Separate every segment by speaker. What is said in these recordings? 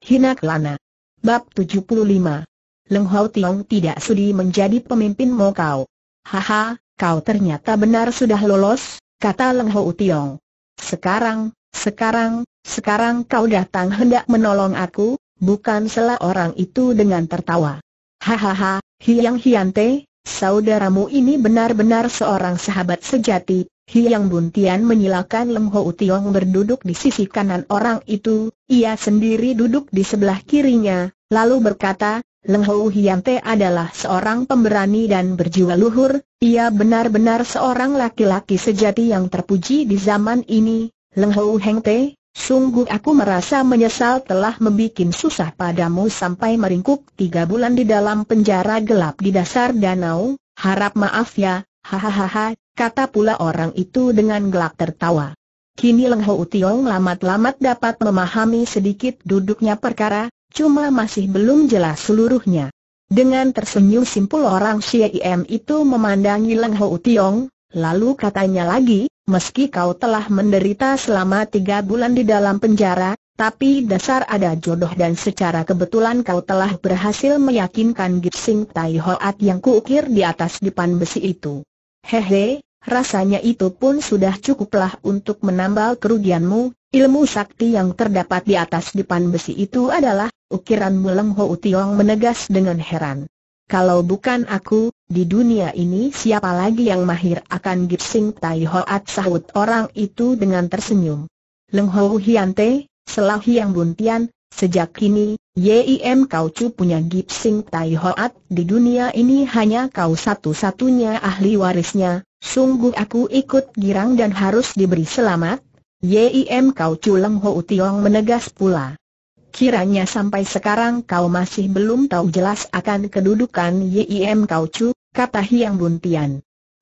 Speaker 1: Hina Kelana. Bab 75. Leng Hau Tiong tidak sudi menjadi pemimpin Mo Kau. Haha, kau ternyata benar sudah lolos, kata Leng Hau Tiong. Sekarang, sekarang, sekarang kau datang hendak menolong aku, bukan salah orang itu dengan tertawa. Hahaha, Hiang Hiante, saudaramu ini benar-benar seorang sahabat sejati, Hiang Buntian menyilakan Lem Ho Tiong berduduk di sisi kanan orang itu, ia sendiri duduk di sebelah kirinya, lalu berkata, Leng Ho Hiang Te adalah seorang pemberani dan berjiwa luhur, ia benar-benar seorang laki-laki sejati yang terpuji di zaman ini, Leng Ho Heng Te, sungguh aku merasa menyesal telah membuat susah padamu sampai meringkuk tiga bulan di dalam penjara gelap di dasar danau, harap maaf ya, Hahaha, kata pula orang itu dengan gelak tertawa. Kini Leng Ho Tiong lamat-lamat dapat memahami sedikit duduknya perkara, cuma masih belum jelas seluruhnya. Dengan tersenyum simpul orang Im itu memandangi Leng Ho Tiong, lalu katanya lagi, meski kau telah menderita selama tiga bulan di dalam penjara, tapi dasar ada jodoh dan secara kebetulan kau telah berhasil meyakinkan Gipsing Tai Hoat yang kuukir di atas dipan besi itu. Hehe, rasanya itu pun sudah cukuplah untuk menambal kerugianmu, ilmu sakti yang terdapat di atas dipan besi itu adalah, ukiran Muleng Ho Utiong menegas dengan heran. Kalau bukan aku, di dunia ini siapa lagi yang mahir akan Gipsing Tai Hoat sahut orang itu dengan tersenyum. Leng Ho Hiante, selahi Yang Buntian, Sejak kini, Yim Kau Chu punya Gipsing Tai Hoat di dunia ini hanya kau satu-satunya ahli warisnya, sungguh aku ikut girang dan harus diberi selamat. Yim Kau Chu Leng Ho Tiong menegas pula. Kiranya sampai sekarang kau masih belum tahu jelas akan kedudukan Yim Kau Chu, kata Hiang Buntian.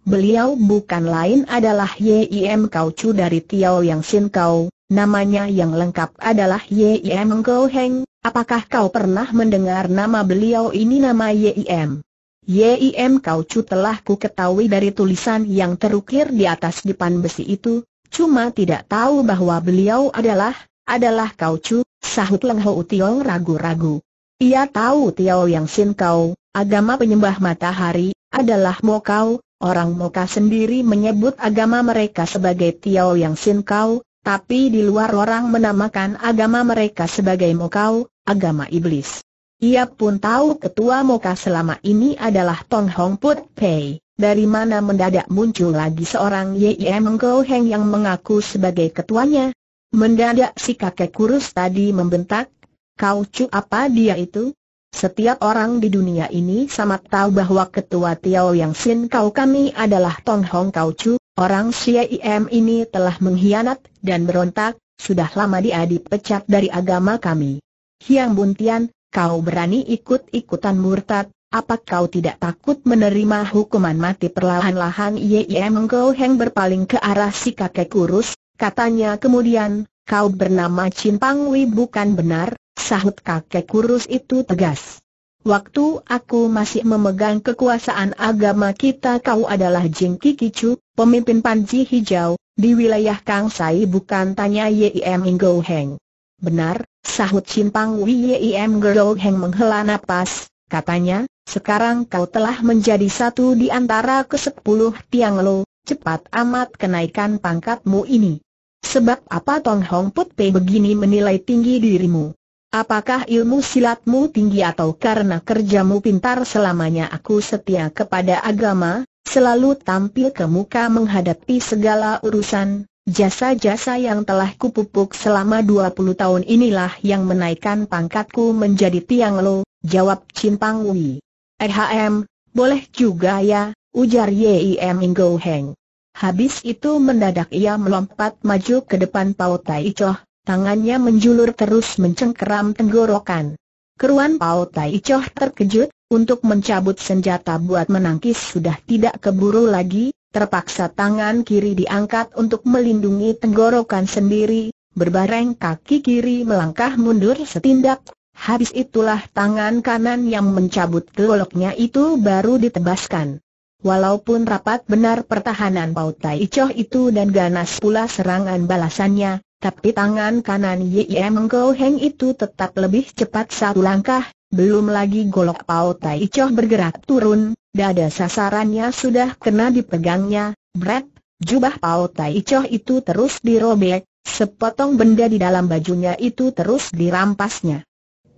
Speaker 1: Beliau bukan lain adalah Yim Kau Chu dari Tiao Yang Sin Kau, Namanya yang lengkap adalah Yim Go Heng. Apakah kau pernah mendengar nama beliau ini nama Yim? Yim Kau Chu telah ku ketahui dari tulisan yang terukir di atas dipan besi itu, cuma tidak tahu bahwa beliau adalah, adalah Kau Chu, sahut Leng Ho Tiong ragu-ragu. Ia tahu Tiao Yang Sin Kau, agama penyembah matahari, adalah Mo Kau, orang Moka sendiri menyebut agama mereka sebagai Tiao Yang Sin Kau, tapi di luar orang menamakan agama mereka sebagai Mokau, agama iblis. Ia pun tahu ketua Moka selama ini adalah Tong Hong Put Pei, dari mana mendadak muncul lagi seorang Yim Go Heng yang mengaku sebagai ketuanya. Mendadak si kakek kurus tadi membentak, kau cu apa dia itu? Setiap orang di dunia ini sama tahu bahwa ketua Tiao Yang Sin Kau kami adalah Tong Hong Kau cu. Orang CIM ini telah mengkhianat dan berontak, sudah lama dia dipecat dari agama kami. Hiang Buntian, kau berani ikut-ikutan murtad, apa kau tidak takut menerima hukuman mati perlahan-lahan Yim Go Heng berpaling ke arah si kakek kurus, katanya kemudian, kau bernama Chin Pang Wei bukan benar, sahut kakek kurus itu tegas. Waktu aku masih memegang kekuasaan agama kita kau adalah Jing Kikicu, pemimpin Panji Hijau, di wilayah Kang Sai bukan tanya Yim Ingo Heng. Benar, sahut Simpang Yim Gerou Heng menghela napas, katanya, sekarang kau telah menjadi satu di antara kesepuluh tiang lo, cepat amat kenaikan pangkatmu ini. Sebab apa Tong Hong Put Pei begini menilai tinggi dirimu? Apakah ilmu silatmu tinggi atau karena kerjamu pintar selamanya aku setia kepada agama, selalu tampil ke muka menghadapi segala urusan, Jasa-jasa yang telah kupupuk selama 20 tahun inilah yang menaikkan pangkatku menjadi Tiang Lo, jawab Chin Pang Wei. Ehm, boleh juga ya, ujar Yim Ingo Heng. Habis itu mendadak ia melompat maju ke depan Pao Tai Choh, tangannya menjulur terus mencengkeram tenggorokan. Keruan Pautai Tai Choh terkejut, untuk mencabut senjata buat menangkis sudah tidak keburu lagi, terpaksa tangan kiri diangkat untuk melindungi tenggorokan sendiri, berbareng kaki kiri melangkah mundur setindak Habis itulah tangan kanan yang mencabut goloknya itu baru ditebaskan. Walaupun rapat benar pertahanan Pautai Tai Choh itu dan ganas pula serangan balasannya, tapi tangan kanan Yi Mengko Heng itu tetap lebih cepat satu langkah, belum lagi golok Pao Tai Choh bergerak turun, dada sasarannya sudah kena dipegangnya, bret, jubah Pao Tai Choh itu terus dirobek, sepotong benda di dalam bajunya itu terus dirampasnya.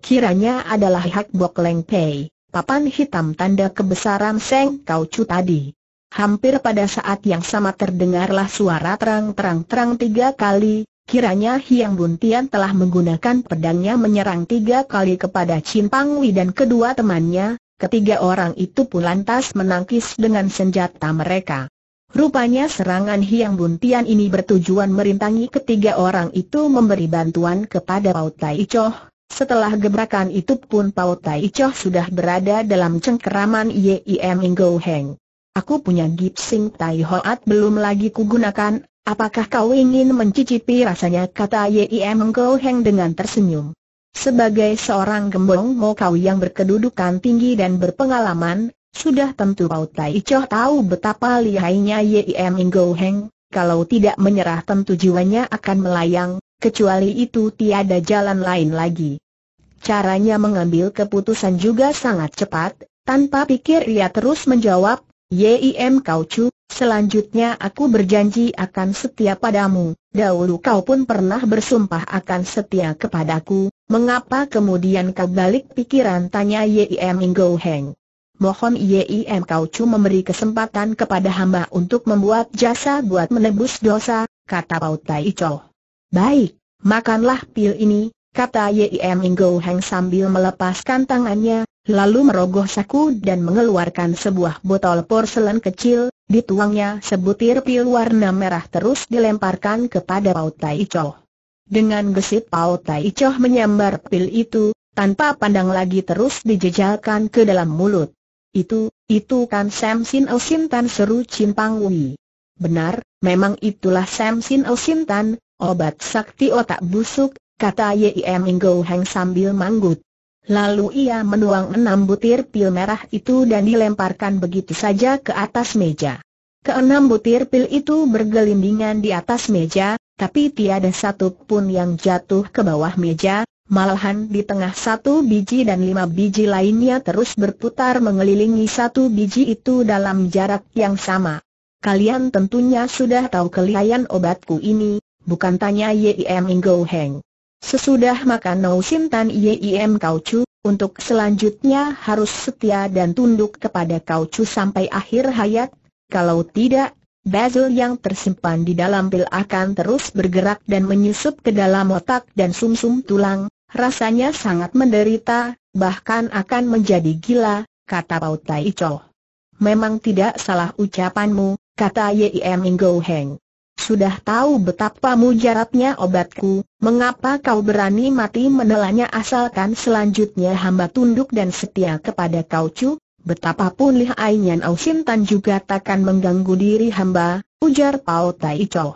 Speaker 1: Kiranya adalah hak Bok Leng Pei, papan hitam tanda kebesaran Seng Kau Chu tadi. Hampir pada saat yang sama terdengarlah suara terang-terang-terang tiga kali, Kiranya Hiang Buntian telah menggunakan pedangnya menyerang tiga kali kepada Chin Pang Wei dan kedua temannya, ketiga orang itu pun lantas menangkis dengan senjata mereka. Rupanya serangan Hiang Buntian ini bertujuan merintangi ketiga orang itu memberi bantuan kepada Pau Tai Choh. Setelah gebrakan itu pun Pau Tai Choh sudah berada dalam cengkeraman Yim Ingo Heng. Aku punya Gipsing Tai Hoat belum lagi kugunakan, Apakah kau ingin mencicipi rasanya kata Yim Engkau Heng dengan tersenyum. Sebagai seorang gembong Mo Kau yang berkedudukan tinggi dan berpengalaman, sudah tentu Pau Tai Cho tahu betapa lihainya Yim Engkau Heng, kalau tidak menyerah tentu jiwanya akan melayang, kecuali itu tiada jalan lain lagi. Caranya mengambil keputusan juga sangat cepat, tanpa pikir ia terus menjawab, Yim Kau Chu, Selanjutnya aku berjanji akan setia padamu, dahulu kau pun pernah bersumpah akan setia kepadaku, mengapa kemudian kau balik pikiran tanya Yim Inggo Heng. Mohon Yim kau cuma memberi kesempatan kepada hamba untuk membuat jasa buat menebus dosa, kata Pau Tai Baik, makanlah pil ini, kata Yim Inggo Heng sambil melepaskan tangannya, lalu merogoh saku dan mengeluarkan sebuah botol porselen kecil, Dituangnya sebutir pil warna merah terus dilemparkan kepada Pao Tai Choh. Dengan gesit Pao Tai Choh menyambar pil itu, tanpa pandang lagi terus dijejalkan ke dalam mulut. Itu, itu kan Sam Sin O Sintan seru Chin Pang Wui. Benar, memang itulah Sam Sin O Sintan, obat sakti otak busuk, kata Yim Inggo Heng sambil manggut. Lalu ia menuang enam butir pil merah itu dan dilemparkan begitu saja ke atas meja. Keenam butir pil itu bergelindingan di atas meja, tapi tiada satu pun yang jatuh ke bawah meja, malahan di tengah satu biji dan lima biji lainnya terus berputar mengelilingi satu biji itu dalam jarak yang sama. Kalian tentunya sudah tahu kelihayan obatku ini, bukan tanya Yim Ingo Heng. Sesudah makan Nau Sintan Yim Kau Chu, untuk selanjutnya harus setia dan tunduk kepada Kau Chu sampai akhir hayat, kalau tidak, Basil yang tersimpan di dalam pil akan terus bergerak dan menyusup ke dalam otak dan sumsum -sum tulang, rasanya sangat menderita, bahkan akan menjadi gila, kata Pau Tai Cho. Memang tidak salah ucapanmu, kata Yim Go Heng sudah tahu betapa mujaratnya obatku, mengapa kau berani mati menelannya asalkan selanjutnya hamba tunduk dan setia kepada kau cu, betapapun lihainya au Sintan juga takkan mengganggu diri hamba, ujar Pao Tai Chow.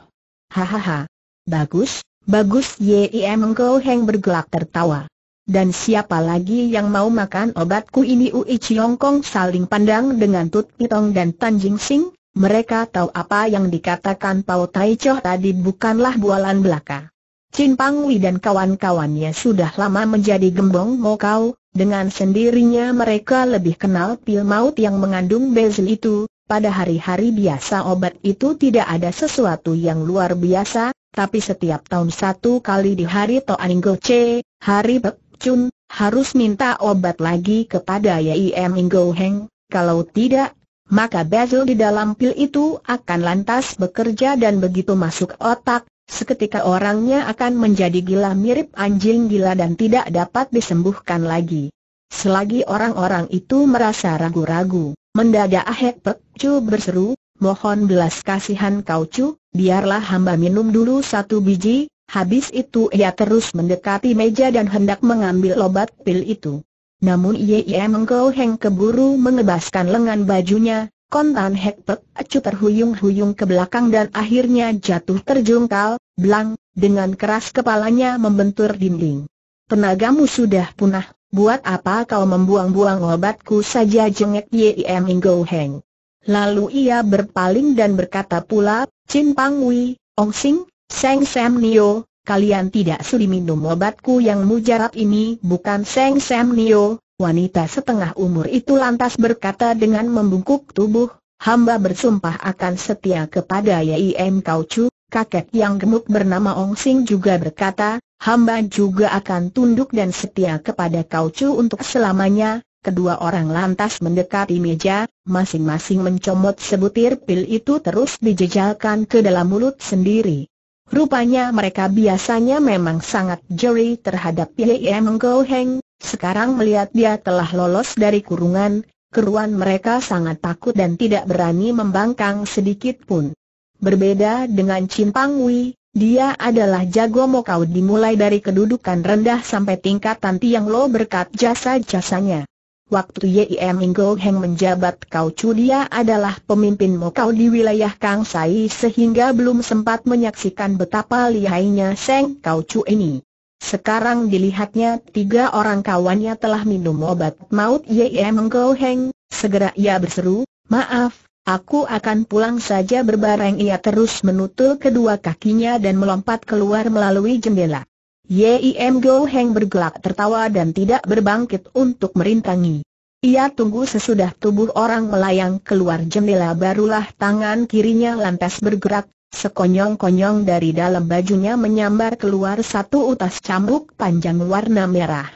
Speaker 1: Hahaha. Bagus, bagus Yim Engkau Heng bergelak tertawa. Dan siapa lagi yang mau makan obatku ini Ui Chiong Kong saling pandang dengan Tut Pitong dan Tan Jing Sing, mereka tahu apa yang dikatakan Pao Tai Choh tadi bukanlah bualan belaka. Chin Pang Wei dan kawan-kawannya sudah lama menjadi gembong mokau, dengan sendirinya mereka lebih kenal pil maut yang mengandung bezel itu, pada hari-hari biasa obat itu tidak ada sesuatu yang luar biasa, tapi setiap tahun satu kali di hari Toan Inggo Che, hari Pek Chun, harus minta obat lagi kepada Yai Em Heng, kalau tidak, maka bezel di dalam pil itu akan lantas bekerja dan begitu masuk otak, seketika orangnya akan menjadi gila mirip anjing gila dan tidak dapat disembuhkan lagi. Selagi orang-orang itu merasa ragu-ragu, mendadak Ahek Pek Chu berseru, mohon belas kasihan kau Cu, biarlah hamba minum dulu satu biji, habis itu ia terus mendekati meja dan hendak mengambil obat pil itu. Namun Yie Mengkau Heng keburu mengebaskan lengan bajunya, kontan Hek Pek Acu terhuyung-huyung ke belakang dan akhirnya jatuh terjungkal, belang, dengan keras kepalanya membentur dinding. Tenagamu sudah punah, buat apa kau membuang-buang obatku saja jengek Yie Mengkau Heng. Lalu ia berpaling dan berkata pula, Cin Pang Wei, Ong Sing, Seng Sam Nio, kalian tidak sudi minum obatku yang mujarab ini bukan Seng Sam Nio, wanita setengah umur itu lantas berkata dengan membungkuk tubuh, hamba bersumpah akan setia kepada Yim Kau Chu, kakek yang gemuk bernama Ong Sing juga berkata, hamba juga akan tunduk dan setia kepada Kau Chu untuk selamanya, Kedua orang lantas mendekati meja, masing-masing mencomot sebutir pil itu terus dijejalkan ke dalam mulut sendiri. Rupanya mereka biasanya memang sangat jeri terhadap Yem Go Heng, sekarang melihat dia telah lolos dari kurungan, keruan mereka sangat takut dan tidak berani membangkang sedikit pun. Berbeda dengan Chin Pang Wei, dia adalah jago mokau dimulai dari kedudukan rendah sampai tingkatan tiang lo berkat jasa-jasanya waktu Yim Inggo Heng menjabat Kau Chu dia adalah pemimpin Mokau di wilayah Kang Sai sehingga belum sempat menyaksikan betapa lihainya Seng Kau Chu ini. Sekarang dilihatnya tiga orang kawannya telah minum obat maut Yim Inggo Heng, segera ia berseru, maaf, aku akan pulang saja berbareng ia terus menutul kedua kakinya dan melompat keluar melalui jendela. Yim Go Heng bergelak tertawa dan tidak berbangkit untuk merintangi. Ia tunggu sesudah tubuh orang melayang keluar jendela barulah tangan kirinya lantas bergerak, sekonyong-konyong dari dalam bajunya menyambar keluar satu utas cambuk panjang warna merah.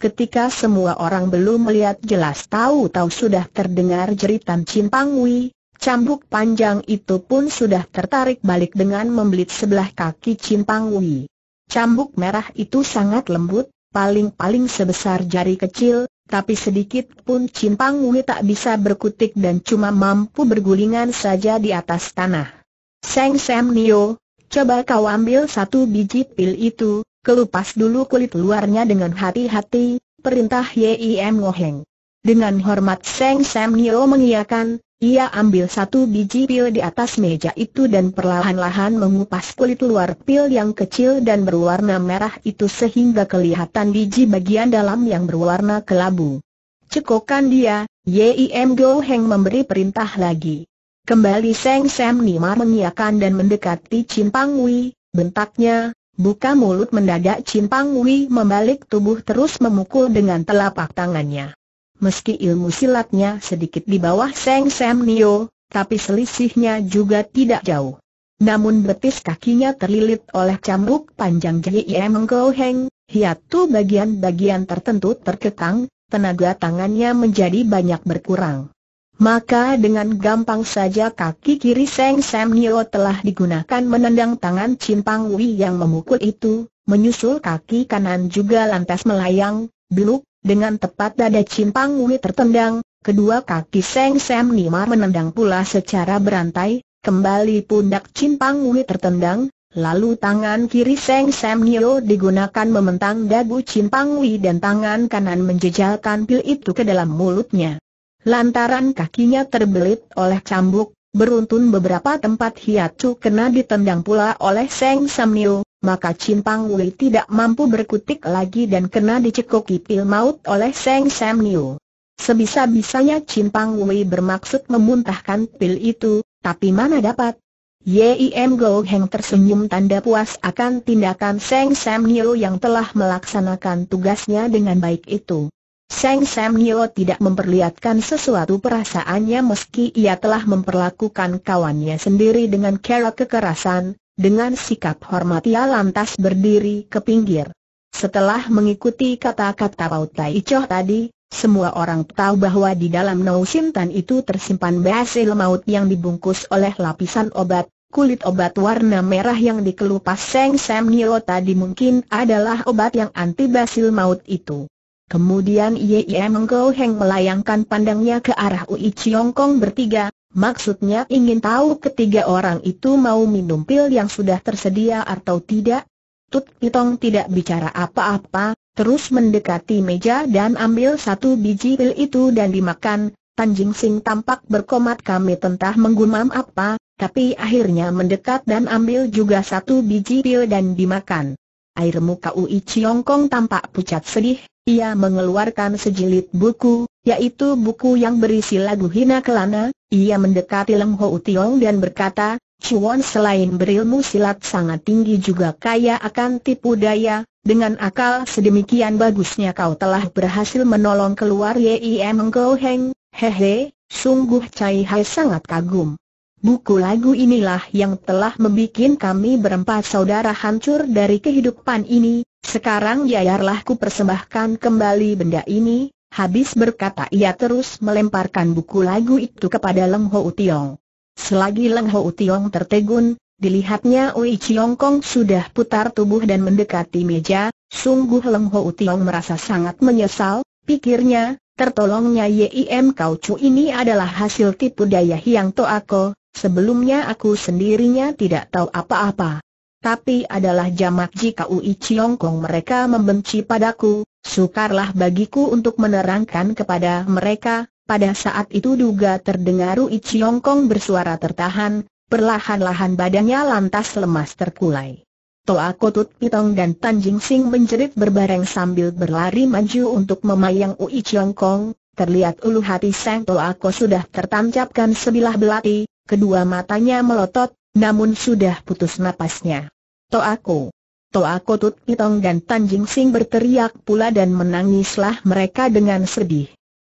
Speaker 1: Ketika semua orang belum melihat jelas tahu-tahu sudah terdengar jeritan Cimpang Wei, cambuk panjang itu pun sudah tertarik balik dengan membelit sebelah kaki Cimpang Cambuk merah itu sangat lembut, paling-paling sebesar jari kecil, tapi sedikit pun Cimpang Wei tak bisa berkutik dan cuma mampu bergulingan saja di atas tanah. Seng Sam Nio, coba kau ambil satu biji pil itu, kelupas dulu kulit luarnya dengan hati-hati, perintah Yim Ngoheng. Dengan hormat Seng Sam Nio mengiyakan, ia ambil satu biji pil di atas meja itu dan perlahan-lahan mengupas kulit luar pil yang kecil dan berwarna merah itu sehingga kelihatan biji bagian dalam yang berwarna kelabu. Cekokan dia, Yim Go Heng memberi perintah lagi. Kembali Seng Sam Nimar mengiakan dan mendekati Chin Pang Wei, bentaknya, buka mulut mendadak Chin Pang Wei membalik tubuh terus memukul dengan telapak tangannya. Meski ilmu silatnya sedikit di bawah Seng Sam Nio, tapi selisihnya juga tidak jauh. Namun betis kakinya terlilit oleh cambuk panjang Jie Mengko Heng, hiatu bagian-bagian tertentu terketang, tenaga tangannya menjadi banyak berkurang. Maka dengan gampang saja kaki kiri Seng Sam Nio telah digunakan menendang tangan Cimpang Wei yang memukul itu, menyusul kaki kanan juga lantas melayang, beluk, dengan tepat dada Cimpang Wei tertendang, kedua kaki Seng Sam Nima menendang pula secara berantai, kembali pundak Cimpang Wei tertendang, lalu tangan kiri Seng Sam Nio digunakan mementang dagu Cimpang Wei dan tangan kanan menjejalkan pil itu ke dalam mulutnya. Lantaran kakinya terbelit oleh cambuk, beruntun beberapa tempat Hiatu kena ditendang pula oleh Seng Sam Nio, maka Cimpang Wei tidak mampu berkutik lagi dan kena dicekoki pil maut oleh Seng Sam Niu. Sebisa-bisanya Cimpang Wei bermaksud memuntahkan pil itu, tapi mana dapat? Yim Go Heng tersenyum tanda puas akan tindakan Seng Sam Niu yang telah melaksanakan tugasnya dengan baik itu. Seng Sam Niu tidak memperlihatkan sesuatu perasaannya meski ia telah memperlakukan kawannya sendiri dengan cara kekerasan, dengan sikap hormat ia lantas berdiri ke pinggir. Setelah mengikuti kata-kata Pau Tai Choh tadi, semua orang tahu bahwa di dalam Nau Sintan itu tersimpan basil maut yang dibungkus oleh lapisan obat, kulit obat warna merah yang dikelupas Seng Sam Nio tadi mungkin adalah obat yang anti basil maut itu. Kemudian Ye Ye Menggo Heng melayangkan pandangnya ke arah Ui Chiong Kong bertiga, Maksudnya ingin tahu ketiga orang itu mau minum pil yang sudah tersedia atau tidak? Tut Pitong tidak bicara apa-apa, terus mendekati meja dan ambil satu biji pil itu dan dimakan. Tanjing Sing tampak berkomat kami tentah menggumam apa, tapi akhirnya mendekat dan ambil juga satu biji pil dan dimakan. Air muka Ui Chiong Kong tampak pucat sedih, ia mengeluarkan sejilid buku, yaitu buku yang berisi lagu Hina Kelana, ia mendekati Leng Ho Utiong dan berkata, Chuan selain berilmu silat sangat tinggi juga kaya akan tipu daya, dengan akal sedemikian bagusnya kau telah berhasil menolong keluar Yim Go Heng, hehe, sungguh Cai Hai sangat kagum. Buku lagu inilah yang telah membuat kami berempat saudara hancur dari kehidupan ini, sekarang biarlah ku persembahkan kembali benda ini, habis berkata ia terus melemparkan buku lagu itu kepada Leng Ho Tiong. Selagi Leng Ho Tiong tertegun, dilihatnya Ui Chiong Kong sudah putar tubuh dan mendekati meja, sungguh Leng Ho Tiong merasa sangat menyesal, pikirnya, tertolongnya Yim Kau Chu ini adalah hasil tipu daya Hiang to ako. Sebelumnya aku sendirinya tidak tahu apa-apa. Tapi adalah jamak jika Ui Chiong Kong mereka membenci padaku, sukarlah bagiku untuk menerangkan kepada mereka, pada saat itu duga terdengar Ui Chiong Kong bersuara tertahan, perlahan-lahan badannya lantas lemas terkulai. Toa Kotut Pitong dan Tan Jing Sing menjerit berbareng sambil berlari maju untuk memayang Ui Chiong Kong, terlihat ulu hati Sang Toa Ko sudah tertancapkan sebilah belati, kedua matanya melotot, namun sudah putus napasnya. Toako! Toako Tut Pitong dan Tan Jing Sing berteriak pula dan menangislah mereka dengan sedih.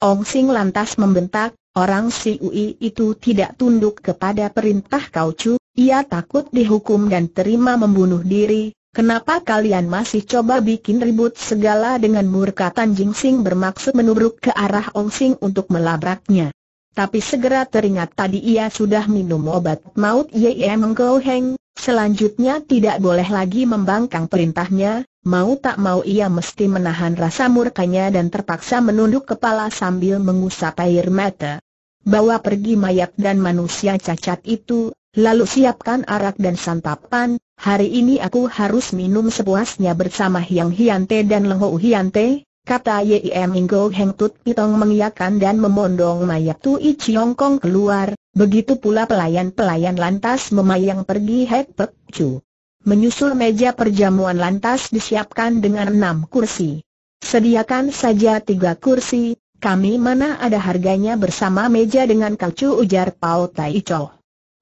Speaker 1: Ong Sing lantas membentak, orang si Ui itu tidak tunduk kepada perintah kau Chu, ia takut dihukum dan terima membunuh diri, Kenapa kalian masih coba bikin ribut segala dengan murka Tan Jing Sing bermaksud menubruk ke arah Ong Sing untuk melabraknya. Tapi segera teringat tadi ia sudah minum obat maut Ye Mengkau Heng, selanjutnya tidak boleh lagi membangkang perintahnya, mau tak mau ia mesti menahan rasa murkanya dan terpaksa menunduk kepala sambil mengusap air mata. Bawa pergi mayat dan manusia cacat itu, lalu siapkan arak dan santapan, hari ini aku harus minum sepuasnya bersama Hyang Hiante dan Lengho Hiante, Kata Yim Inggo Heng Tut Pitong mengiakan dan memondong mayat Tui Chiong Kong keluar, begitu pula pelayan-pelayan lantas memayang pergi Hek Pek Chu. Menyusul meja perjamuan lantas disiapkan dengan enam kursi. Sediakan saja tiga kursi, kami mana ada harganya bersama meja dengan kacu ujar Pao Tai Cho.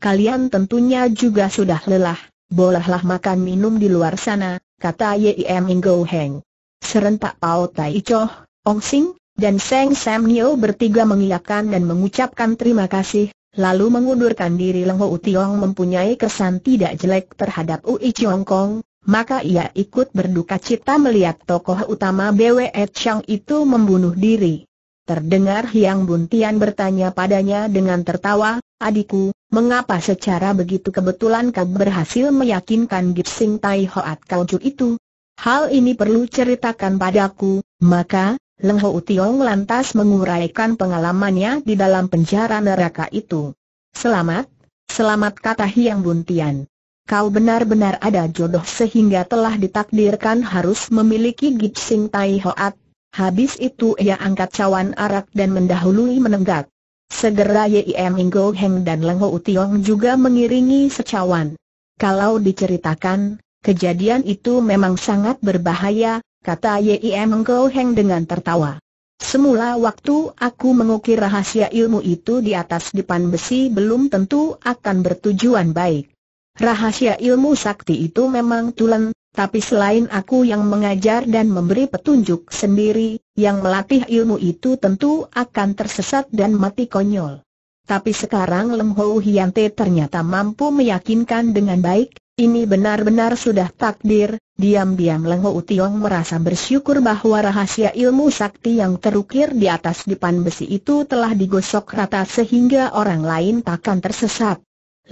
Speaker 1: Kalian tentunya juga sudah lelah, bolehlah makan minum di luar sana, kata Yim Inggo Heng. Serentak Pao Tai Choh, Ong Sing, dan Seng Sam Nio bertiga mengiyakan dan mengucapkan terima kasih, lalu mengundurkan diri Leng Ho U Tiong mempunyai kesan tidak jelek terhadap Ui Chiong Kong, maka ia ikut berduka cita melihat tokoh utama BWE Chang itu membunuh diri. Terdengar Hiang Buntian bertanya padanya dengan tertawa, adikku, mengapa secara begitu kebetulan kau berhasil meyakinkan Gipsing Tai Hoat Ju itu? Hal ini perlu ceritakan padaku, maka, Leng Ho Tiong lantas menguraikan pengalamannya di dalam penjara neraka itu. Selamat, selamat kata Hiang Buntian. Kau benar-benar ada jodoh sehingga telah ditakdirkan harus memiliki Gipsing Tai Hoat. Habis itu ia angkat cawan arak dan mendahului menenggak. Segera Yim Ingo Heng dan Leng Ho Tiong juga mengiringi secawan. Kalau diceritakan, Kejadian itu memang sangat berbahaya, kata Yim Engkau Heng dengan tertawa. Semula waktu aku mengukir rahasia ilmu itu di atas depan besi belum tentu akan bertujuan baik. Rahasia ilmu sakti itu memang tulen, tapi selain aku yang mengajar dan memberi petunjuk sendiri, yang melatih ilmu itu tentu akan tersesat dan mati konyol. Tapi sekarang Lem Ho Hiante ternyata mampu meyakinkan dengan baik, ini benar-benar sudah takdir, diam-diam Lengho Utiong merasa bersyukur bahwa rahasia ilmu sakti yang terukir di atas dipan besi itu telah digosok rata sehingga orang lain takkan tersesat.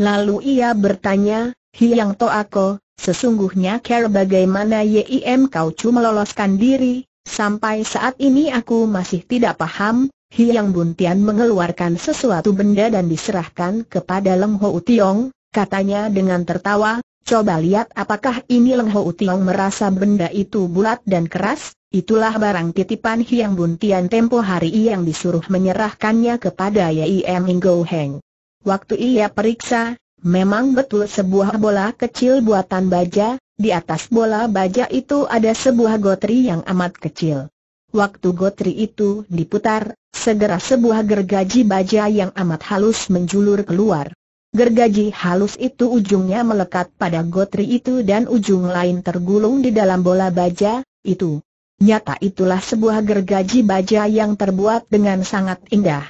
Speaker 1: Lalu ia bertanya, Hiang Toako, sesungguhnya care bagaimana YIM kau cuma meloloskan diri, sampai saat ini aku masih tidak paham, Hiang Buntian mengeluarkan sesuatu benda dan diserahkan kepada Lengho Utiong, katanya dengan tertawa, coba lihat apakah ini Leng Ho Utiong merasa benda itu bulat dan keras, itulah barang titipan Hiang Buntian tempo hari yang disuruh menyerahkannya kepada Yim go Heng. Waktu ia periksa, memang betul sebuah bola kecil buatan baja, di atas bola baja itu ada sebuah gotri yang amat kecil. Waktu gotri itu diputar, segera sebuah gergaji baja yang amat halus menjulur keluar. Gergaji halus itu ujungnya melekat pada gotri itu dan ujung lain tergulung di dalam bola baja, itu. Nyata itulah sebuah gergaji baja yang terbuat dengan sangat indah.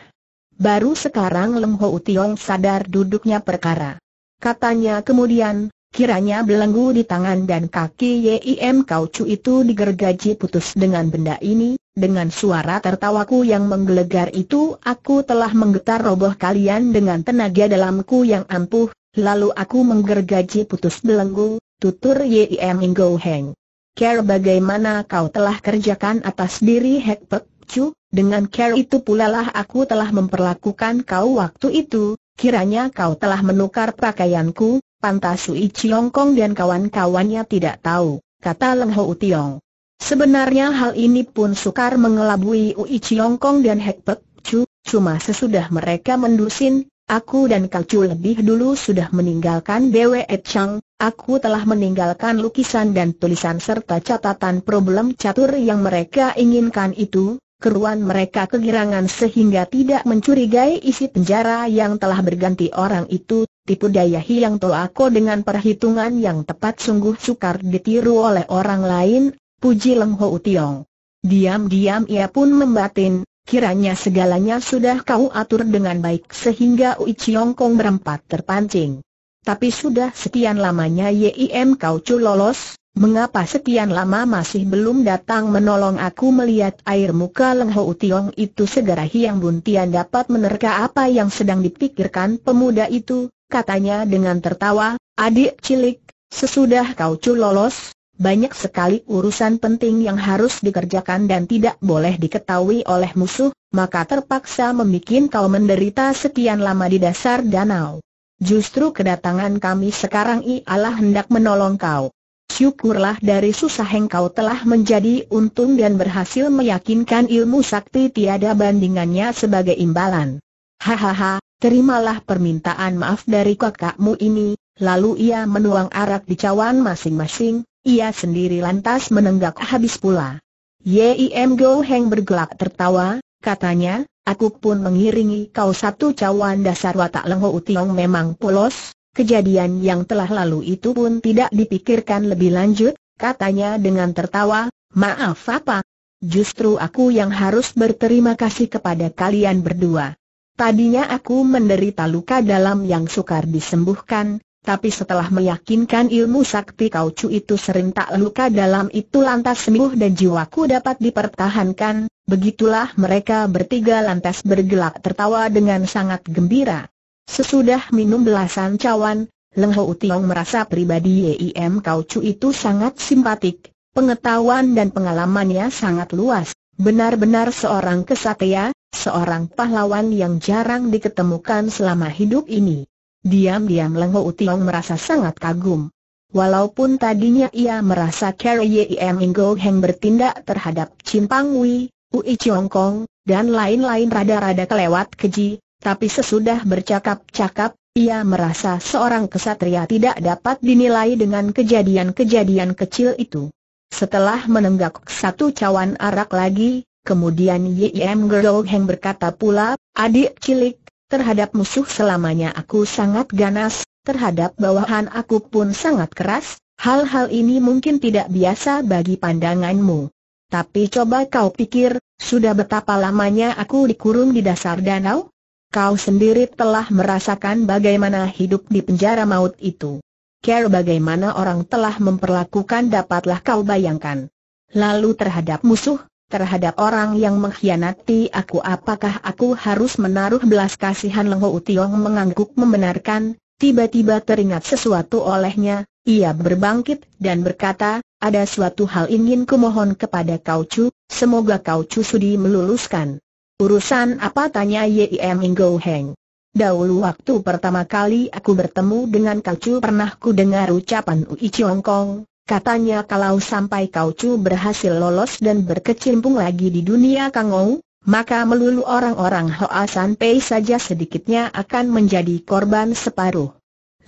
Speaker 1: Baru sekarang Leng Ho Tiong sadar duduknya perkara. Katanya kemudian, kiranya belenggu di tangan dan kaki Yim Kau Chu itu digergaji putus dengan benda ini, dengan suara tertawaku yang menggelegar itu aku telah menggetar roboh kalian dengan tenaga dalamku yang ampuh, lalu aku menggergaji putus belenggu, tutur Yim Ingo Heng. Care bagaimana kau telah kerjakan atas diri Hek Pek Chu, dengan care itu pula lah aku telah memperlakukan kau waktu itu, kiranya kau telah menukar pakaianku, pantas Sui Chiong Kong dan kawan-kawannya tidak tahu, kata Leng Ho Tiong. Sebenarnya hal ini pun sukar mengelabui Ui Kong dan Hek Pek Chu, cuma sesudah mereka mendusin, aku dan Chu lebih dulu sudah meninggalkan Bwe Chang, aku telah meninggalkan lukisan dan tulisan serta catatan problem catur yang mereka inginkan itu, keruan mereka kegirangan sehingga tidak mencurigai isi penjara yang telah berganti orang itu, tipu daya Hiang Toako dengan perhitungan yang tepat sungguh sukar ditiru oleh orang lain, puji Leng Ho Tiong. Diam-diam ia pun membatin, kiranya segalanya sudah kau atur dengan baik sehingga Ui Chiong Kong berempat terpancing. Tapi sudah sekian lamanya YIM kau cu lolos, mengapa sekian lama masih belum datang menolong aku melihat air muka Leng Ho Tiong itu segera Hiang Buntian dapat menerka apa yang sedang dipikirkan pemuda itu, katanya dengan tertawa, adik cilik, sesudah kau cu lolos, banyak sekali urusan penting yang harus dikerjakan dan tidak boleh diketahui oleh musuh, maka terpaksa membuat kau menderita sekian lama di dasar danau. Justru kedatangan kami sekarang ialah hendak menolong kau. Syukurlah dari susah kau telah menjadi untung dan berhasil meyakinkan ilmu sakti tiada bandingannya sebagai imbalan. Hahaha, terimalah permintaan maaf dari kakakmu ini, Lalu ia menuang arak di cawan masing-masing, ia sendiri lantas menenggak habis pula. Yim Go Heng bergelak tertawa, katanya, aku pun mengiringi kau satu cawan dasar watak lengho utiong memang polos, kejadian yang telah lalu itu pun tidak dipikirkan lebih lanjut, katanya dengan tertawa, maaf apa? Justru aku yang harus berterima kasih kepada kalian berdua. Tadinya aku menderita luka dalam yang sukar disembuhkan, tapi setelah meyakinkan ilmu sakti kaucu itu sering tak luka dalam itu lantas sembuh dan jiwaku dapat dipertahankan, begitulah mereka bertiga lantas bergelak tertawa dengan sangat gembira. Sesudah minum belasan cawan, Leng Ho Utiong merasa pribadi YIM kaucu itu sangat simpatik, pengetahuan dan pengalamannya sangat luas, benar-benar seorang kesatria, seorang pahlawan yang jarang diketemukan selama hidup ini. Diam-diam Lengho Utiong merasa sangat kagum. Walaupun tadinya ia merasa Carrie Im Ingo Heng bertindak terhadap Cimpang Wei, Ui Chiong Kong, dan lain-lain rada-rada kelewat keji, tapi sesudah bercakap-cakap, ia merasa seorang kesatria tidak dapat dinilai dengan kejadian-kejadian kecil itu. Setelah menenggak satu cawan arak lagi, kemudian Yim Ingo Heng berkata pula, adik cilik, Terhadap musuh selamanya aku sangat ganas, terhadap bawahan aku pun sangat keras, hal-hal ini mungkin tidak biasa bagi pandanganmu. Tapi coba kau pikir, sudah betapa lamanya aku dikurung di dasar danau? Kau sendiri telah merasakan bagaimana hidup di penjara maut itu. Care bagaimana orang telah memperlakukan dapatlah kau bayangkan. Lalu terhadap musuh, terhadap orang yang mengkhianati aku apakah aku harus menaruh belas kasihan Lengho Utiong mengangguk membenarkan, tiba-tiba teringat sesuatu olehnya, ia berbangkit dan berkata, ada suatu hal ingin kumohon kepada kau cu, semoga kau cu sudi meluluskan. Urusan apa tanya Yim Ingo Heng. Dahulu waktu pertama kali aku bertemu dengan kau cu pernah ku dengar ucapan Ui Chiong Kong, Katanya kalau sampai kau Chu berhasil lolos dan berkecimpung lagi di dunia kangou, maka melulu orang-orang Hoa San Pei saja sedikitnya akan menjadi korban separuh.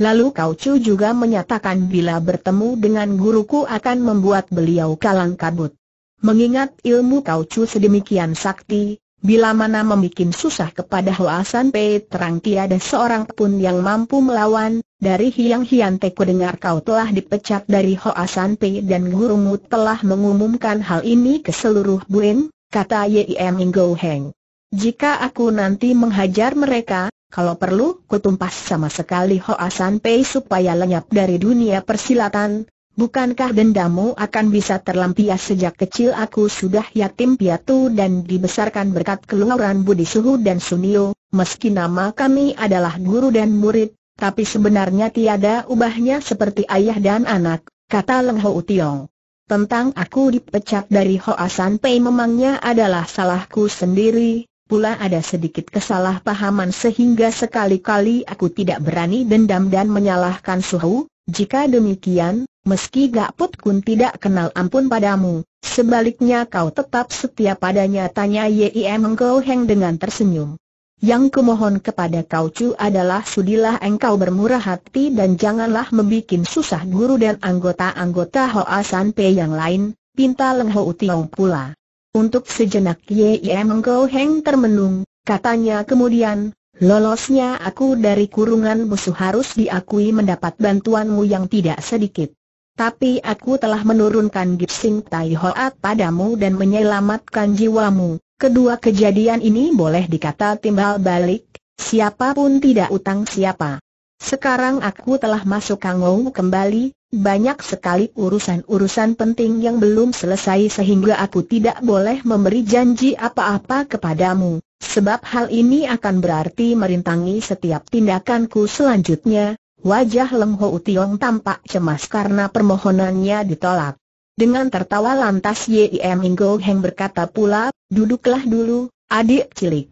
Speaker 1: Lalu kau Chu juga menyatakan bila bertemu dengan guruku akan membuat beliau kalang kabut. Mengingat ilmu kau Chu sedemikian sakti, bila mana membuat susah kepada Hoa San Pei terang tiada seorang pun yang mampu melawan, dari Hiang Hian Teku dengar kau telah dipecat dari Hoa San Pei dan gurumu telah mengumumkan hal ini ke seluruh Buen, kata Yim Ingo Heng. Jika aku nanti menghajar mereka, kalau perlu kutumpas sama sekali Hoa San Pei supaya lenyap dari dunia persilatan, Bukankah dendamu akan bisa terlampias sejak kecil aku sudah yatim piatu dan dibesarkan berkat keluaran budi suhu dan sunio, meski nama kami adalah guru dan murid, tapi sebenarnya tiada ubahnya seperti ayah dan anak, kata Leng Ho Tiong. Tentang aku dipecat dari Hoasan Asan, Pei memangnya adalah salahku sendiri, pula ada sedikit kesalahpahaman sehingga sekali-kali aku tidak berani dendam dan menyalahkan Suhu. Jika demikian, meski gak Put Kun tidak kenal ampun padamu, sebaliknya kau tetap setia padanya tanya Yim Engkau Heng dengan tersenyum. Yang kumohon kepada kau cu adalah sudilah engkau bermurah hati dan janganlah membuat susah guru dan anggota-anggota Hoa San Pe yang lain, pinta Leng Ho Utiong pula. Untuk sejenak Ye Mengko Heng termenung, katanya kemudian, lolosnya aku dari kurungan musuh harus diakui mendapat bantuanmu yang tidak sedikit. Tapi aku telah menurunkan Gipsing Tai Hoat padamu dan menyelamatkan jiwamu. Kedua kejadian ini boleh dikata timbal balik, siapapun tidak utang siapa. Sekarang aku telah masuk Kangou kembali, banyak sekali urusan-urusan penting yang belum selesai sehingga aku tidak boleh memberi janji apa-apa kepadamu, sebab hal ini akan berarti merintangi setiap tindakanku selanjutnya. Wajah Leng Ho Tiong tampak cemas karena permohonannya ditolak. Dengan tertawa lantas Yim Inggo Heng berkata pula, Duduklah dulu, adik cilik.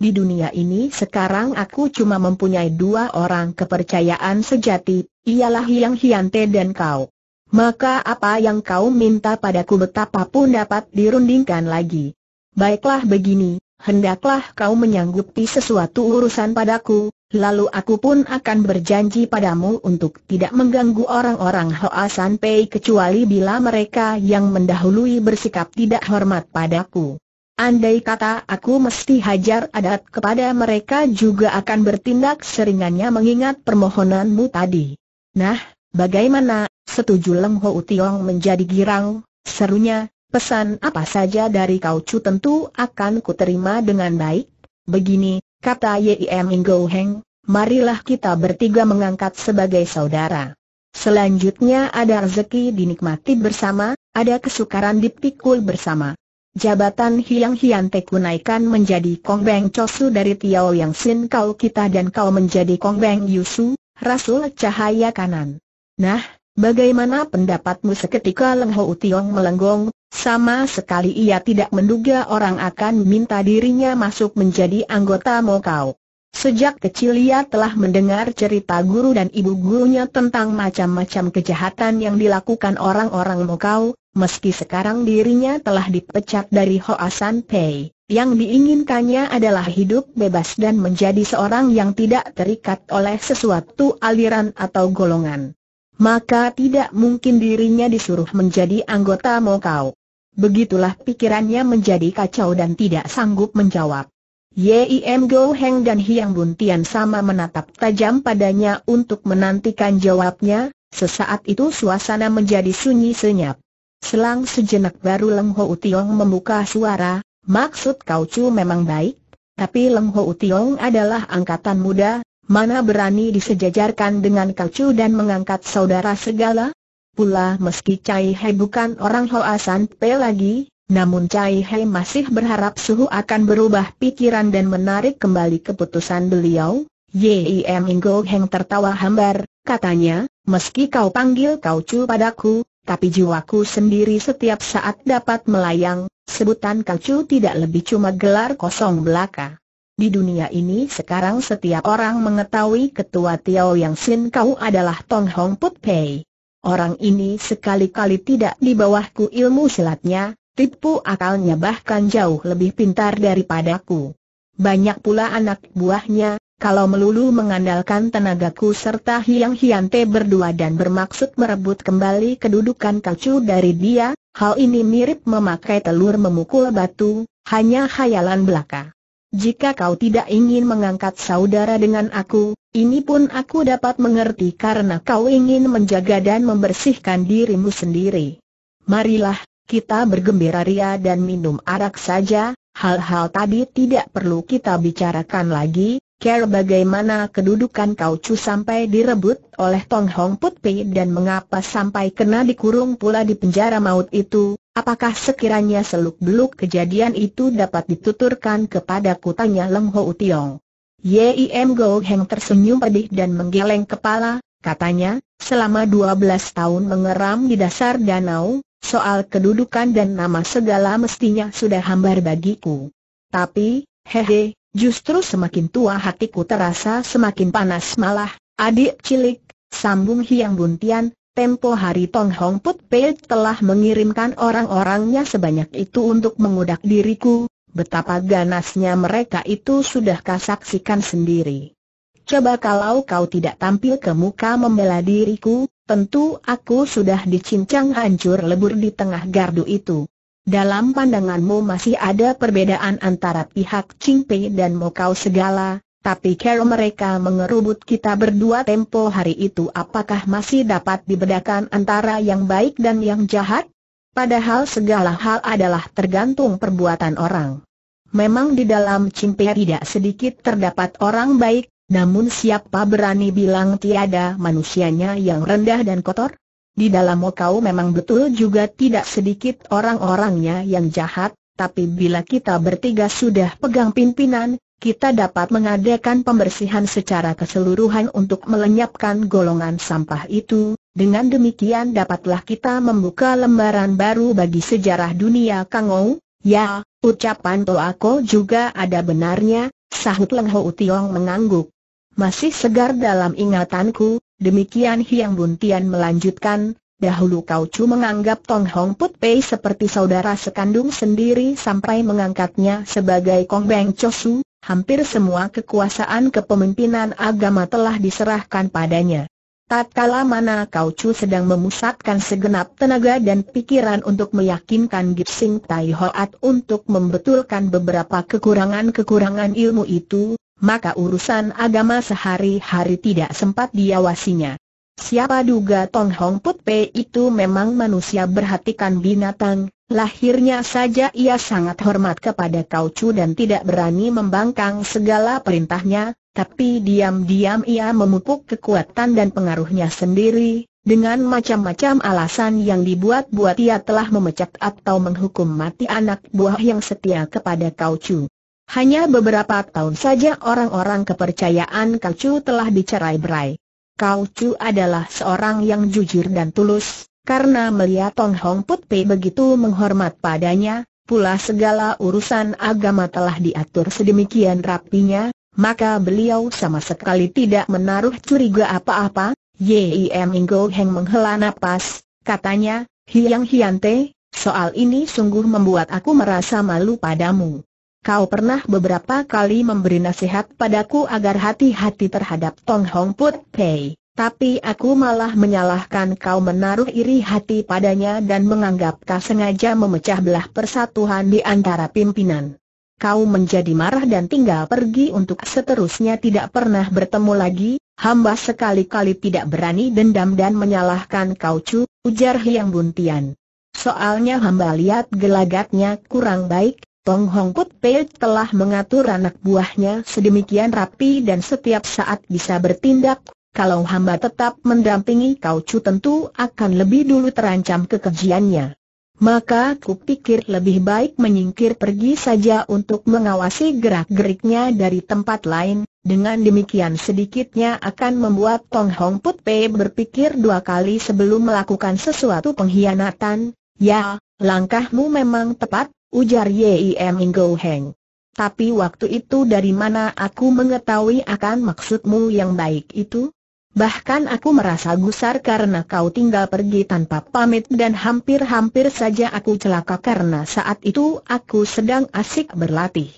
Speaker 1: Di dunia ini sekarang aku cuma mempunyai dua orang kepercayaan sejati, ialah Hyang Hyante dan kau. Maka apa yang kau minta padaku betapapun dapat dirundingkan lagi. Baiklah begini, hendaklah kau menyanggupi sesuatu urusan padaku, lalu aku pun akan berjanji padamu untuk tidak mengganggu orang-orang Hoa San Pei kecuali bila mereka yang mendahului bersikap tidak hormat padaku. Andai kata aku mesti hajar adat kepada mereka juga akan bertindak seringannya mengingat permohonanmu tadi. Nah, bagaimana, setuju Leng Ho Utiong menjadi girang, serunya, pesan apa saja dari kau cu tentu akan kuterima dengan baik. Begini, kata Yim Ingo Heng, marilah kita bertiga mengangkat sebagai saudara. Selanjutnya ada rezeki dinikmati bersama, ada kesukaran dipikul bersama. Jabatan Hiang Hian Teku naikkan menjadi Kong Beng Chosu dari Tiao Yang Sin Kau kita dan kau menjadi Kong Beng Yusu, Rasul Cahaya Kanan. Nah, bagaimana pendapatmu seketika Leng Ho Tiong melenggong, sama sekali ia tidak menduga orang akan minta dirinya masuk menjadi anggota Mokau. Sejak kecil ia telah mendengar cerita guru dan ibu gurunya tentang macam-macam kejahatan yang dilakukan orang-orang Mokau, Meski sekarang dirinya telah dipecat dari Hoasan San Pei, yang diinginkannya adalah hidup bebas dan menjadi seorang yang tidak terikat oleh sesuatu aliran atau golongan. Maka tidak mungkin dirinya disuruh menjadi anggota Mokau. Begitulah pikirannya menjadi kacau dan tidak sanggup menjawab. Yim Go Heng dan Hiang Bun Tian sama menatap tajam padanya untuk menantikan jawabnya, sesaat itu suasana menjadi sunyi senyap. Selang sejenak baru Leng Ho Tiong membuka suara, maksud kau cu memang baik, tapi Leng Ho Tiong adalah angkatan muda, mana berani disejajarkan dengan kau cu dan mengangkat saudara segala? Pula meski Cai He bukan orang Ho Asan Pe lagi, namun Cai He masih berharap Suhu akan berubah pikiran dan menarik kembali keputusan beliau. Yim Ingo Heng tertawa hambar, katanya, meski kau panggil kau cu padaku, tapi jiwaku sendiri setiap saat dapat melayang, sebutan kacu tidak lebih cuma gelar kosong belaka. Di dunia ini sekarang setiap orang mengetahui ketua Tiao Yang Sin Kau adalah Tong Hong Put Pei. Orang ini sekali-kali tidak di bawahku ilmu silatnya, tipu akalnya bahkan jauh lebih pintar daripadaku. Banyak pula anak buahnya, kalau melulu mengandalkan tenagaku serta Hiang Hiante berdua dan bermaksud merebut kembali kedudukan kacu dari dia, hal ini mirip memakai telur memukul batu, hanya khayalan belaka. Jika kau tidak ingin mengangkat saudara dengan aku, ini pun aku dapat mengerti karena kau ingin menjaga dan membersihkan dirimu sendiri. Marilah, kita bergembira ria dan minum arak saja, hal-hal tadi tidak perlu kita bicarakan lagi, care bagaimana kedudukan Kau cu sampai direbut oleh Tong Hong Put Pei dan mengapa sampai kena dikurung pula di penjara maut itu, apakah sekiranya seluk-beluk kejadian itu dapat dituturkan kepada kutanya Leng Ho Tiong. Yim Go Heng tersenyum pedih dan menggeleng kepala, katanya, selama 12 tahun mengeram di dasar danau, soal kedudukan dan nama segala mestinya sudah hambar bagiku. Tapi, hehe, Justru semakin tua hatiku terasa semakin panas malah, adik cilik, sambung Hiang Buntian, tempo hari Tong Hong Put Pei telah mengirimkan orang-orangnya sebanyak itu untuk mengudak diriku, betapa ganasnya mereka itu sudah kasaksikan sendiri. Coba kalau kau tidak tampil ke muka membela diriku, tentu aku sudah dicincang hancur lebur di tengah gardu itu. Dalam pandanganmu masih ada perbedaan antara pihak Pei dan Mokau segala, tapi kalau mereka mengerubut kita berdua tempo hari itu apakah masih dapat dibedakan antara yang baik dan yang jahat? Padahal segala hal adalah tergantung perbuatan orang. Memang di dalam Pei tidak sedikit terdapat orang baik, namun siapa berani bilang tiada manusianya yang rendah dan kotor? Di dalam Mokau memang betul juga tidak sedikit orang-orangnya yang jahat, tapi bila kita bertiga sudah pegang pimpinan, kita dapat mengadakan pembersihan secara keseluruhan untuk melenyapkan golongan sampah itu, dengan demikian dapatlah kita membuka lembaran baru bagi sejarah dunia Kangou, ya, ucapan Toako juga ada benarnya, sahut Leng Ho Tiong mengangguk masih segar dalam ingatanku, demikian Hiang Buntian melanjutkan, dahulu kau cuma menganggap Tong Hong Put Pei seperti saudara sekandung sendiri sampai mengangkatnya sebagai Kong Beng Chosu, hampir semua kekuasaan kepemimpinan agama telah diserahkan padanya. Tatkala mana Kau Chu sedang memusatkan segenap tenaga dan pikiran untuk meyakinkan Gipsing Tai Hoat untuk membetulkan beberapa kekurangan-kekurangan ilmu itu, maka urusan agama sehari-hari tidak sempat diawasinya. Siapa duga Tong Hong Put Pei itu memang manusia berhatikan binatang, lahirnya saja ia sangat hormat kepada Kau Chu dan tidak berani membangkang segala perintahnya, tapi diam-diam ia memupuk kekuatan dan pengaruhnya sendiri, dengan macam-macam alasan yang dibuat-buat ia telah memecat atau menghukum mati anak buah yang setia kepada Kau Chu. Hanya beberapa tahun saja orang-orang kepercayaan Kau Chu telah dicerai-berai. Kau Chu adalah seorang yang jujur dan tulus, karena melihat Tong Hong Put Pei begitu menghormat padanya, pula segala urusan agama telah diatur sedemikian rapinya, maka beliau sama sekali tidak menaruh curiga apa-apa. Yim Ingo Heng menghela nafas, katanya, Hiang Hiante, soal ini sungguh membuat aku merasa malu padamu kau pernah beberapa kali memberi nasihat padaku agar hati-hati terhadap Tong Hong Put Pei. Tapi aku malah menyalahkan kau menaruh iri hati padanya dan menganggap kau sengaja memecah belah persatuan di antara pimpinan. Kau menjadi marah dan tinggal pergi untuk seterusnya tidak pernah bertemu lagi, hamba sekali-kali tidak berani dendam dan menyalahkan kau cu, ujar Hiang Buntian. Soalnya hamba lihat gelagatnya kurang baik, Tong Hong Put Pei telah mengatur anak buahnya sedemikian rapi dan setiap saat bisa bertindak, kalau hamba tetap mendampingi Kau Chu tentu akan lebih dulu terancam kekejiannya. Maka pikir lebih baik menyingkir pergi saja untuk mengawasi gerak-geriknya dari tempat lain, dengan demikian sedikitnya akan membuat Tong Hong Put Pei berpikir dua kali sebelum melakukan sesuatu pengkhianatan, ya, langkahmu memang tepat, ujar Yim Inggo Heng. Tapi waktu itu dari mana aku mengetahui akan maksudmu yang baik itu? Bahkan aku merasa gusar karena kau tinggal pergi tanpa pamit dan hampir-hampir saja aku celaka karena saat itu aku sedang asik berlatih.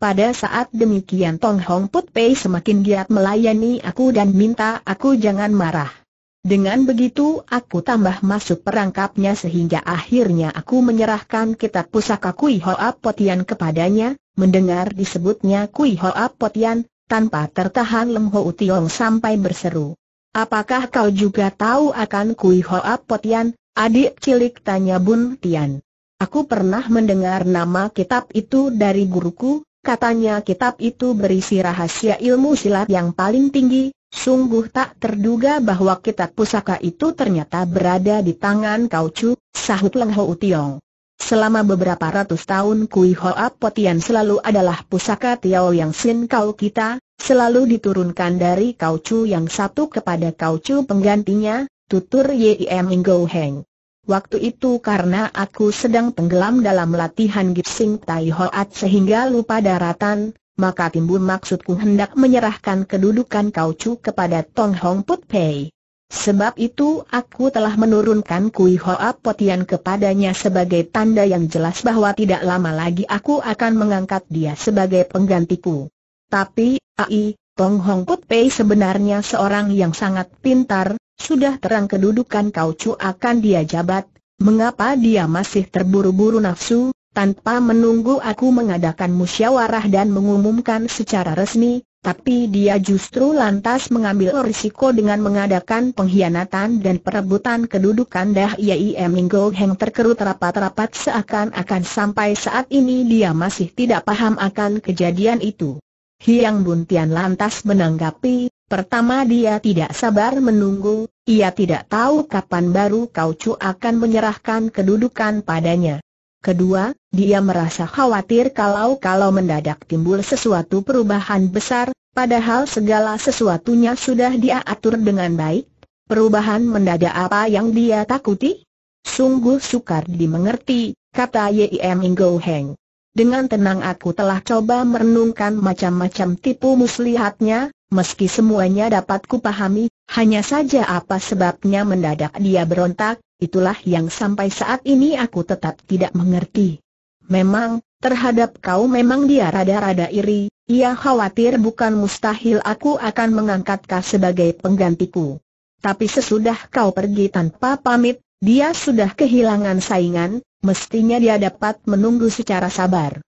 Speaker 1: Pada saat demikian Tong Hong Put Pei semakin giat melayani aku dan minta aku jangan marah. Dengan begitu aku tambah masuk perangkapnya sehingga akhirnya aku menyerahkan kitab pusaka Kui Hoa Potian kepadanya, mendengar disebutnya Kui Hoa Potian, tanpa tertahan Lem Ho Utiong sampai berseru. Apakah kau juga tahu akan Kui Hoa Potian, adik cilik tanya Bun Tian. Aku pernah mendengar nama kitab itu dari guruku, katanya kitab itu berisi rahasia ilmu silat yang paling tinggi, Sungguh tak terduga bahwa kitab pusaka itu ternyata berada di tangan Kau cu, sahut Leng Ho Tiong. Selama beberapa ratus tahun Kui Ho Potian selalu adalah pusaka Tiao Yang Sin Kau kita, selalu diturunkan dari Kau Chu yang satu kepada Kau Chu penggantinya, tutur Yim Ingo Heng. Waktu itu karena aku sedang tenggelam dalam latihan Gipsing Tai Hoat sehingga lupa daratan, maka timbul maksudku hendak menyerahkan kedudukan Chu kepada Tong Hong Put Pei. Sebab itu aku telah menurunkan Kui Hoa Potian kepadanya sebagai tanda yang jelas bahwa tidak lama lagi aku akan mengangkat dia sebagai penggantiku. Tapi, Ai, Tong Hong Put Pei sebenarnya seorang yang sangat pintar, sudah terang kedudukan Kau Chu akan dia jabat, mengapa dia masih terburu-buru nafsu, tanpa menunggu aku mengadakan musyawarah dan mengumumkan secara resmi, tapi dia justru lantas mengambil risiko dengan mengadakan pengkhianatan dan perebutan kedudukan Dah ia Minggo Heng terkerut rapat-rapat seakan-akan sampai saat ini dia masih tidak paham akan kejadian itu. Hiang Buntian lantas menanggapi, pertama dia tidak sabar menunggu, ia tidak tahu kapan baru Kau Chu akan menyerahkan kedudukan padanya. Kedua, dia merasa khawatir kalau-kalau mendadak timbul sesuatu perubahan besar, padahal segala sesuatunya sudah dia atur dengan baik. Perubahan mendadak apa yang dia takuti? Sungguh sukar dimengerti, kata Yim Ingo Heng. Dengan tenang aku telah coba merenungkan macam-macam tipu muslihatnya, meski semuanya dapat kupahami, hanya saja apa sebabnya mendadak dia berontak, itulah yang sampai saat ini aku tetap tidak mengerti. Memang, terhadap kau memang dia rada-rada iri, ia khawatir bukan mustahil aku akan mengangkat kau sebagai penggantiku. Tapi sesudah kau pergi tanpa pamit, dia sudah kehilangan saingan, mestinya dia dapat menunggu secara sabar.